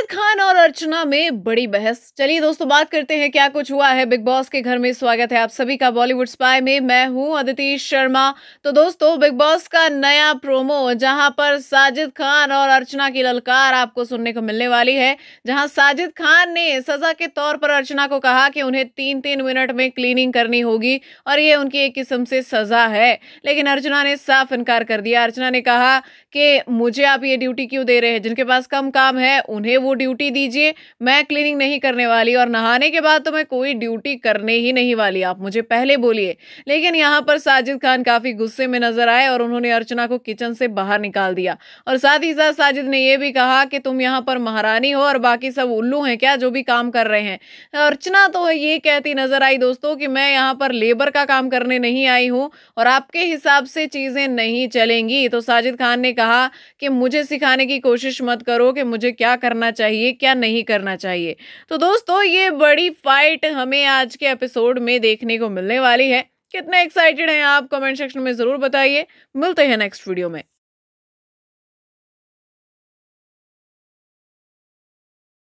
राशिद खान और अर्चना में बड़ी बहस चलिए दोस्तों बात करते हैं क्या कुछ हुआ है बिग बॉस के घर में स्वागत है आप सभी का बॉलीवुड स्पाई में मैं हूं अदिति शर्मा तो दोस्तों बिग बॉस का नया प्रोमो जहां पर साजिद खान और अर्चना की ललकार आपको सुनने को मिलने वाली है जहां साजिद खान ने सजा के तौर पर अर्चना को कहा कि उन्हें तीन तीन मिनट में क्लीनिंग करनी होगी और ये उनकी एक किस्म से सजा है लेकिन अर्चना ने साफ इनकार कर दिया अर्चना ने कहा कि मुझे आप ये ड्यूटी क्यों दे रहे हैं जिनके पास कम काम है उन्हें वो वो ड्यूटी दीजिए मैं क्लीनिंग नहीं करने वाली और नहाने के बाद तो मैं कोई ड्यूटी करने ही नहीं वाली आप मुझे पहले बोलिए लेकिन यहाँ पर साजिद खान काफ़ी गुस्से में नजर आए और उन्होंने अर्चना को किचन से बाहर निकाल दिया और साथ ही साथ साजिद ने यह भी कहा कि तुम यहाँ पर महारानी हो और बाकी सब उल्लू हैं क्या जो भी काम कर रहे हैं अर्चना तो ये कहती नजर आई दोस्तों कि मैं यहाँ पर लेबर का काम करने नहीं आई हूँ और आपके हिसाब से चीज़ें नहीं चलेंगी तो साजिद खान ने कहा कि मुझे सिखाने की कोशिश मत करो कि मुझे क्या करना चाहिए क्या नहीं करना चाहिए तो दोस्तों ये बड़ी फाइट हमें आज के एपिसोड में देखने को मिलने वाली है कितने एक्साइटेड हैं आप कमेंट सेक्शन में ज़रूर बताइए मिलते हैं नेक्स्ट वीडियो में